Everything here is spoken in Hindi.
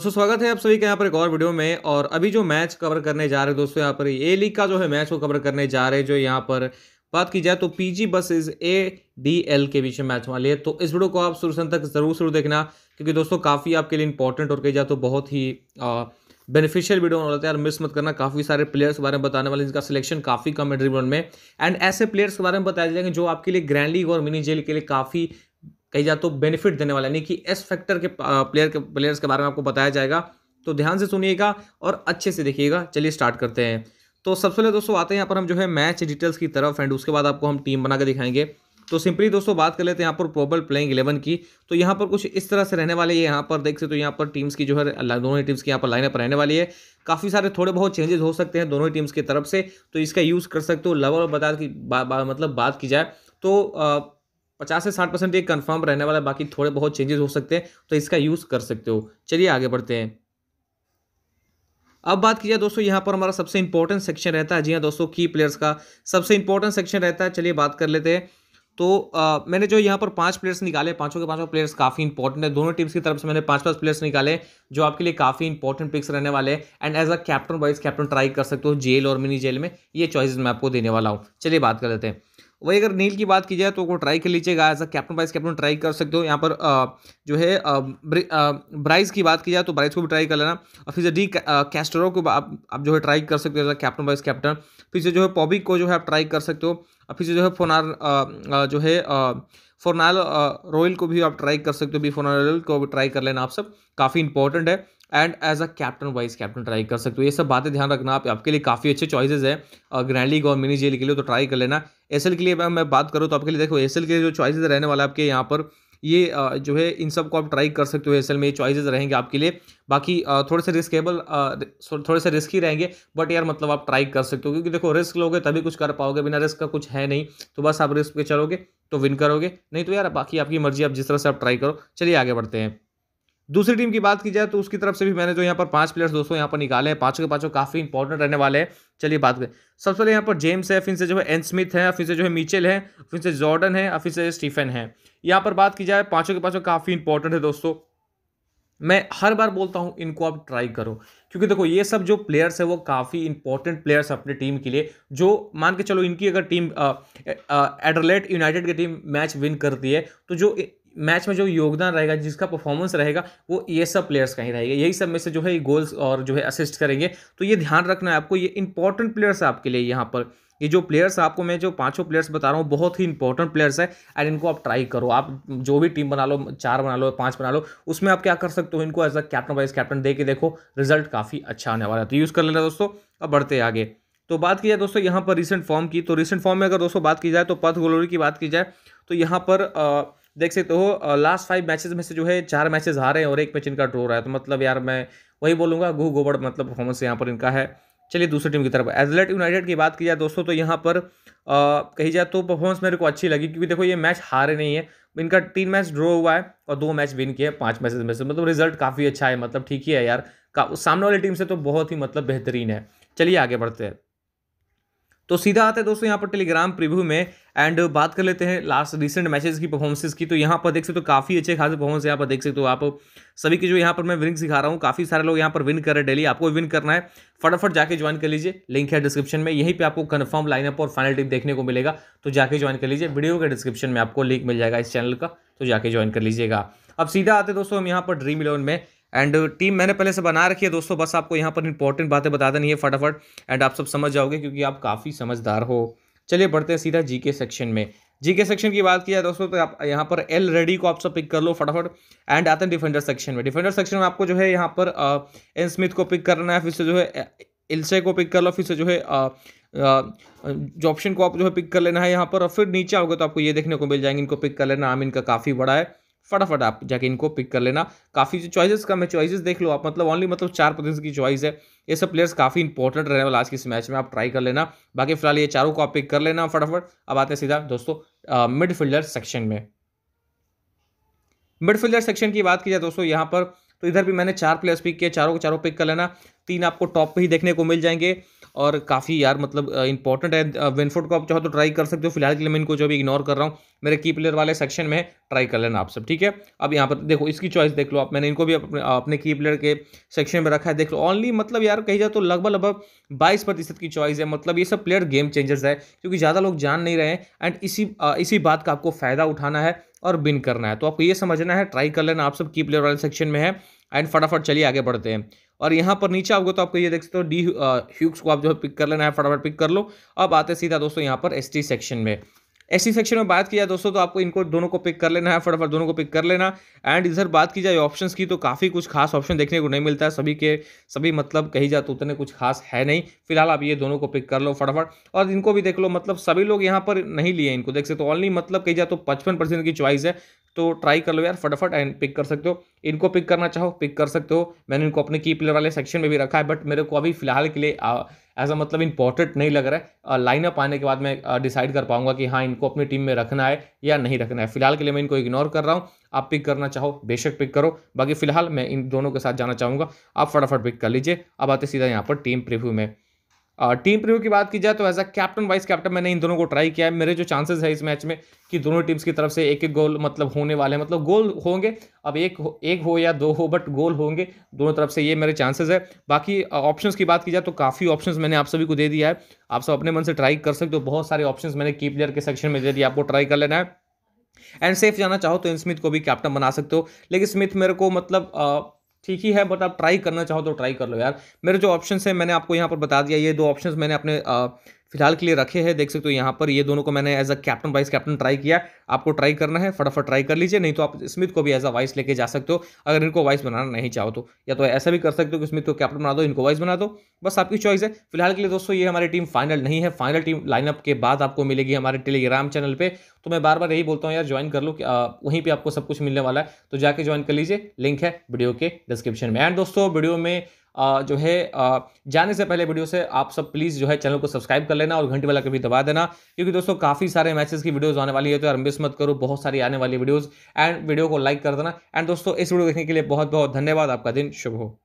दोस्तों स्वागत है आप सभी का यहाँ पर एक और वीडियो में और अभी जो मैच कवर करने जा रहे हैं दोस्तों यहाँ पर ए लीग का जो है मैच को कवर करने जा रहे हैं जो यहाँ पर बात की जाए तो P G A D L के बीच में मैच वाली है तो इस वीडियो को आप शुरू तक जरूर शुरू देखना क्योंकि दोस्तों काफ़ी आपके लिए इंपॉर्टेंट और कही जाए तो बहुत ही बेनिफिशियल वीडियो होने वाले यार मिस मत करना काफ़ी सारे प्लेयर्स के बारे में बताने वाले जिनका सिलेक्शन काफ़ी कम है ड्रीबन में एंड ऐसे प्लेयर्स के बारे में बताया जाएंगे जो आपके लिए ग्रैंड लीग और मिनी जेल के लिए काफ़ी कही जाए तो बेनिफिट देने वाला यानी कि एस फैक्टर के प्लेयर के प्लेयर्स के बारे में आपको बताया जाएगा तो ध्यान से सुनिएगा और अच्छे से देखिएगा चलिए स्टार्ट करते हैं तो सबसे पहले दोस्तों आते हैं यहाँ पर हम जो है मैच डिटेल्स की तरफ एंड उसके बाद आपको हम टीम बना के दिखाएंगे तो सिंपली दोस्तों बात कर लेते हैं यहाँ पर प्रोबल प्लेइंग इलेवन की तो यहाँ पर कुछ इस तरह से रहने वाली है यहाँ पर देख सकते हो तो यहाँ पर टीम्स की जो है दोनों ही टीम्स की यहाँ पर लाइनअप रहने वाली है काफ़ी सारे थोड़े बहुत चेंजेस हो सकते हैं दोनों ही टीम्स की तरफ से तो इसका यूज़ कर सकते हो लवर बता की बा, बा, मतलब बात की जाए तो पचास से साठ परसेंट ये कन्फर्म रहने वाला बाकी थोड़े बहुत चेंजेस हो सकते हैं तो इसका यूज़ कर सकते हो चलिए आगे बढ़ते हैं अब बात की जाए दोस्तों यहाँ पर हमारा सबसे इंपॉर्टेंट सेक्शन रहता है जी हाँ दोस्तों की प्लेयर्स का सबसे इंपॉर्टेंट सेक्शन रहता है चलिए बात कर लेते हैं तो आ, मैंने जो यहाँ पर पांच प्लेयर्स निकाले पांचों के पांचों प्लेयर्स काफ़ी इंपॉर्टेंट है दोनों टीम्स की तरफ से मैंने पांच पांच प्लेयर्स निकाले जो आपके लिए काफ़ी इंपॉर्टेंट पिक्स रहने वाले हैं and as a captain vice captain try कर सकते हो जेल और मिनी जेल में ये चॉइस मैं आपको देने वाला हूँ चलिए बात कर लेते हैं वही अगर नील की बात की जाए तो वो ट्राई कर लीजिएगा as a captain vice captain try कर सकते हो यहाँ पर जो है ब्राइस की बात की जाए तो ब्राइस को भी ट्राई कर लेना और फिर से डी कैस्टरो को आप, आप जो है ट्राई कर सकते हो as a captain vice captain फिर से जो है पॉबिक को जो है आप ट्राई कर सकते हो और फिर से जो है फोनार जो है फोरनाल रोयल uh, को भी आप ट्राई कर सकते हो बिफोरनाल रोयल को भी ट्राई कर लेना आप सब काफ़ी इंपॉर्टेंट है and as a captain vice captain try कर सकते हो ये सब बातें ध्यान रखना आप आपके लिए काफ़ी अच्छे चॉइसेस है ग्रैंड लीग और मिनी जेल के लिए तो ट्राई कर लेना एस के लिए मैं बात करूँ तो आपके लिए देखो एस के लिए जो चॉइसेस रहने वाला आपके यहाँ पर ये जो है इन सब को आप ट्राई कर सकते हो असल में ये चॉइसेस रहेंगे आपके लिए बाकी थोड़े से रिस्केबल थोड़े से रिस्की रहेंगे बट यार मतलब आप ट्राई कर सकते हो क्योंकि देखो रिस्क लोगे तभी कुछ कर पाओगे बिना रिस्क का कुछ है नहीं तो बस आप रिस्क पे चलोगे तो विन करोगे नहीं तो यार बाकी आपकी मर्जी आप जिस तरह से आप ट्राई करो चलिए आगे बढ़ते हैं दूसरी टीम की बात की जाए तो उसकी तरफ से भी मैंने जो यहाँ पर पांच प्लेयर्स दोस्तों यहाँ पर निकाले हैं पांचों के पांचों काफी इंपॉर्टेंट रहने वाले हैं चलिए बात करें सबसे पहले यहाँ पर जेम्स है फिर से जो है एन स्मिथ है फिर से जो है मिचेल है फिर से जॉर्डन है फिर से स्टीफन है यहाँ पर बात की जाए पांचों के पांचों काफ़ी इंपॉर्टेंट है दोस्तों मैं हर बार बोलता हूँ इनको आप ट्राई करो क्योंकि देखो ये सब जो प्लेयर्स है वो काफ़ी इंपॉर्टेंट प्लेयर्स अपने टीम के लिए जो मान के चलो इनकी अगर टीम एडरलेट यूनाइटेड की टीम मैच विन करती है तो जो मैच में जो योगदान रहेगा जिसका परफॉर्मेंस रहेगा वो ये सब प्लेयर्स का ही रहेगा यही सब में से जो है गोल्स और जो है असिस्ट करेंगे तो ये ध्यान रखना है आपको ये इंपॉर्टेंट प्लेयर्स आपके लिए यहाँ पर ये जो प्लेयर्स आपको मैं जो पांचों प्लेयर्स बता रहा हूँ बहुत ही इंपॉर्टेंट प्लेयर्स है एंड इनको आप ट्राई करो आप जो भी टीम बना लो चार बना लो पांच बना लो उसमें आप क्या कर सकते हो इनको as a captain vice captain दे के देखो रिजल्ट काफ़ी अच्छा आने वाला है तो यूज़ कर लेना दोस्तों अब बढ़ते आगे तो बात की जाए दोस्तों यहाँ पर रिसेंट फॉर्म की तो रिसेंट फॉर्म में अगर दोस्तों बात की जाए तो पथ गोलोरी की बात की जाए तो यहाँ पर आ, देख सकते हो लास्ट फाइव मैचेस में से जो है चार मैचेस हारे हैं और एक मैच इनका ड्रो रहा है तो मतलब यार मैं वही बोलूँगा घू गोबड़ मतलब परफॉर्मेंस यहाँ पर इनका है चलिए दूसरी टीम की तरफ एजलेट यूनाइटेड की बात की जाए दोस्तों तो यहाँ पर आ, कही जाए तो परफॉर्मेंस मेरे को अच्छी लगी क्योंकि देखो ये मैच हारे नहीं है इनका तीन मैच ड्रॉ हुआ है और दो मैच विन किए पाँच मैचेज में से मतलब रिजल्ट काफ़ी अच्छा है मतलब ठीक ही है यार सामने वाली टीम से तो बहुत ही मतलब बेहतरीन है चलिए आगे बढ़ते हैं तो सीधा आते हैं दोस्तों यहाँ पर टेलीग्राम प्रिव्यू में एंड बात कर लेते हैं लास्ट रिसेंट मैचेस की परफॉर्मेंसेज की तो यहाँ पर देख सकते हो तो काफ़ी अच्छे खासे परफॉर्मेंस यहाँ पर देख सकते हो तो आप सभी के जो यहाँ पर मैं विनिंग सिखा रहा हूँ काफ़ी सारे लोग यहाँ पर विन कर रहे हैं डेली आपको विन करना है फटाफट जाके ज्वाइन कर लीजिए लिंक है डिस्क्रिप्शन में यहीं पर आपको कन्फर्म लाइनअप और फाइनल टिप देखने को मिलेगा तो जाके ज्वाइन कर लीजिए वीडियो के डिस्क्रिप्शन में आपको लिंक मिल जाएगा इस चैनल का तो जाके ज्वाइन कर लीजिएगा अब सीधा आते दोस्तों हम यहाँ पर ड्रीम इलेवन में एंड टीम uh, मैंने पहले से बना रखी है दोस्तों बस आपको यहाँ पर इंपॉर्टेंट बातें बता देनी है फटाफट एंड आप सब समझ जाओगे क्योंकि आप काफ़ी समझदार हो चलिए बढ़ते हैं सीधा जीके सेक्शन में जीके सेक्शन की बात की जाए दोस्तों तो आप यहाँ पर एल रेडी को आप सब पिक कर लो फटाफट एंड आते हैं डिफेंडर सेक्शन में डिफेंडर सेक्शन में आपको जो है यहाँ पर एन uh, स्मिथ को पिक करना है फिर से जो है इल्से uh, को पिक कर लो फिर से जो है जॉप्शन को आप जो है पिक कर लेना है यहाँ पर और फिर नीचे आओगे तो आपको ये देखने को मिल जाएंगे इनको पिक कर लेना आम इनका काफ़ी बड़ा है फटाफट आप जाके इनको पिक कर लेना काफ़ी जो चॉइसेस कम है चॉइसेस देख लो आप मतलब ओनली मतलब चार पोजिशन की चॉइस है ये सब प्लेयर्स काफ़ी इंपॉर्टेंट रहने वाला आज के इस मैच में आप ट्राई कर लेना बाकी फिलहाल ये चारों को आप पिक कर लेना फटाफट अब आते हैं सीधा दोस्तों मिडफील्डर सेक्शन में मिडफील्डर सेक्शन की बात की जाए दोस्तों यहाँ पर तो इधर भी मैंने चार प्लेयर्स पिक किए चारों को चारों पिक कर लेना तीन आपको टॉप पे ही देखने को मिल जाएंगे और काफ़ी यार मतलब इंपॉर्टेंट है विनफोर्ड को आप चाहो तो ट्राई कर सकते हो फिलहाल के लिए मैं इनको जो भी इग्नोर कर रहा हूँ मेरे की प्लेयर वाले सेक्शन में ट्राई कर लेना आप सब ठीक है अब यहाँ पर देखो इसकी चॉइस देख लो आप मैंने इनको भी अपने अपने की प्लेयर के सेक्शन में रखा है देख लो ऑनली मतलब यार कही जाए तो लगभग लगभग बाईस प्रतिशत की चॉइस है मतलब ये सब प्लेयर गेम चेंजर्स है क्योंकि ज़्यादा लोग जान नहीं रहे हैं एंड इसी इसी बात का आपको फ़ायदा उठाना है और बिन करना है तो आपको ये समझना है ट्राई कर लेना आप सब की प्लेयर वाले सेक्शन में है एंड फटाफट चलिए आगे बढ़ते हैं और यहाँ पर नीचे आओगे तो आपको ये देख सकते हो डी ह्यूक्स को आप जो है पिक कर लेना है फटाफट पिक कर लो अब आते सीधा दोस्तों यहाँ पर एस सेक्शन में एस सेक्शन में बात की जाए दोस्तों तो आपको इनको दोनों को पिक कर लेना है फटाफट दोनों को पिक कर लेना एंड इधर बात की जाए ऑप्शंस की तो काफ़ी कुछ खास ऑप्शन देखने को नहीं मिलता है सभी के सभी मतलब कही जाए तो उतने कुछ खास है नहीं फिलहाल आप ये दोनों को पिक कर लो फटाफट और इनको भी देख लो मतलब सभी लोग यहाँ पर नहीं लिए इनको देख सकते तो ऑनली मतलब कही जाए तो पचपन की चॉइस है तो ट्राई कर लो यार फटाफट एंड पिक कर सकते हो इनको पिक करना चाहो पिक कर सकते हो मैंने इनको अपने की प्लेयर वाले सेक्शन में भी रखा है बट मेरे को अभी फिलहाल के लिए एज अ मतलब इंपॉर्टेंट नहीं लग रहा है लाइनअप आने के बाद मैं डिसाइड कर पाऊंगा कि हाँ इनको अपनी टीम में रखना है या नहीं रखना है फिलहाल के लिए मैं इनको इग्नोर कर रहा हूँ आप पिक करना चाहो बेशक पिक करो बाकी फिलहाल मैं इन दोनों के साथ जाना चाहूँगा आप फटाफट पिक कर लीजिए अब आते सीधा यहाँ पर टीम प्रिव्यू में टीम प्रीव्यू की बात की जाए तो as a captain vice captain मैंने इन दोनों को ट्राई किया है मेरे जो चांसेस है इस मैच में कि दोनों टीम्स की तरफ से एक एक गोल मतलब होने वाले हैं मतलब गोल होंगे अब एक हो, एक हो या दो हो बट गोल होंगे दोनों तरफ से ये मेरे चांसेस है बाकी ऑप्शंस की बात की जाए तो काफ़ी ऑप्शंस मैंने आप सभी को दे दिया है आप सब अपने मन से ट्राई कर सकते हो बहुत सारे ऑप्शन मैंने की प्लेयर के सेक्शन में दे दिया आपको ट्राई कर लेना है एंड सेफ जाना चाहो तो इन स्मिथ को भी कैप्टन बना सकते हो लेकिन स्मिथ मेरे को मतलब ठीक ही है बट आप ट्राई करना चाहो तो ट्राई कर लो यार मेरे जो ऑप्शन है मैंने आपको यहाँ पर बता दिया ये दो ऑप्शन मैंने अपने फिलहाल के लिए रखे हैं देख सकते हो यहाँ पर ये दोनों को मैंने as a captain vice captain try किया आपको ट्राई करना है फटाफट ट्राई कर लीजिए नहीं तो आप स्मिथ को भी एज अ वाइस लेके जा सकते हो अगर इनको वाइस बनाना नहीं चाहो तो या तो ऐसा भी कर सकते हो कि स्मिथ को कैप्टन बना दो इनको वाइस बना दो बस आपकी चॉइस है फिलहाल के लिए दोस्तों ये हमारी टीम फाइनल नहीं है फाइनल टीम लाइनअप के बाद आपको मिलेगी हमारे टेलीग्राम चैनल पर तो मैं बार बार यही बोलता हूँ यार ज्वाइन कर लो वहीं पर आपको सब कुछ मिलने वाला है तो जाके ज्वाइन कर लीजिए लिंक है वीडियो के डिस्क्रिप्शन में एंड दोस्तों वीडियो में जो है जाने से पहले वीडियो से आप सब प्लीज़ जो है चैनल को सब्सक्राइब कर लेना और घंटे वाला कभी दबा देना क्योंकि दोस्तों काफ़ी सारे मैसेज की वीडियोस आने वाली है तो यार मिस मत करो बहुत सारी आने वाली वीडियोस एंड वीडियो को लाइक कर देना एंड दोस्तों इस वीडियो देखने के लिए बहुत बहुत धन्यवाद आपका दिन शुभ हो